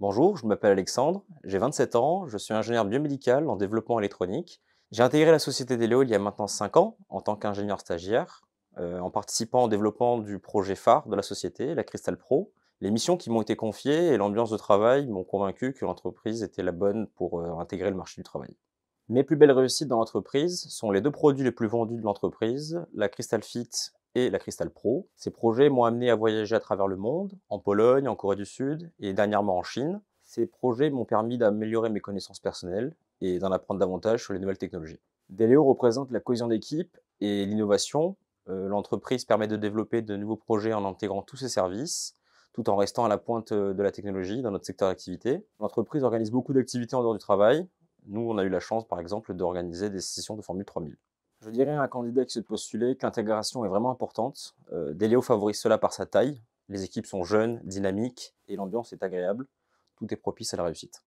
Bonjour, je m'appelle Alexandre, j'ai 27 ans, je suis ingénieur biomédical en développement électronique. J'ai intégré la société d'Eleo il y a maintenant 5 ans en tant qu'ingénieur stagiaire, euh, en participant au développement du projet phare de la société, la Crystal Pro. Les missions qui m'ont été confiées et l'ambiance de travail m'ont convaincu que l'entreprise était la bonne pour euh, intégrer le marché du travail. Mes plus belles réussites dans l'entreprise sont les deux produits les plus vendus de l'entreprise, la Crystal Fit et la Crystal Pro. Ces projets m'ont amené à voyager à travers le monde, en Pologne, en Corée du Sud et dernièrement en Chine. Ces projets m'ont permis d'améliorer mes connaissances personnelles et d'en apprendre davantage sur les nouvelles technologies. Deléo représente la cohésion d'équipe et l'innovation. Euh, l'entreprise permet de développer de nouveaux projets en intégrant tous ses services, tout en restant à la pointe euh, de la technologie dans notre secteur d'activité. L'entreprise organise beaucoup d'activités en dehors du travail. Nous, on a eu la chance, par exemple, d'organiser des sessions de Formule 3000. Je dirais à un candidat qui s'est postulé que l'intégration est vraiment importante. Euh, favorise cela par sa taille. Les équipes sont jeunes, dynamiques et l'ambiance est agréable. Tout est propice à la réussite.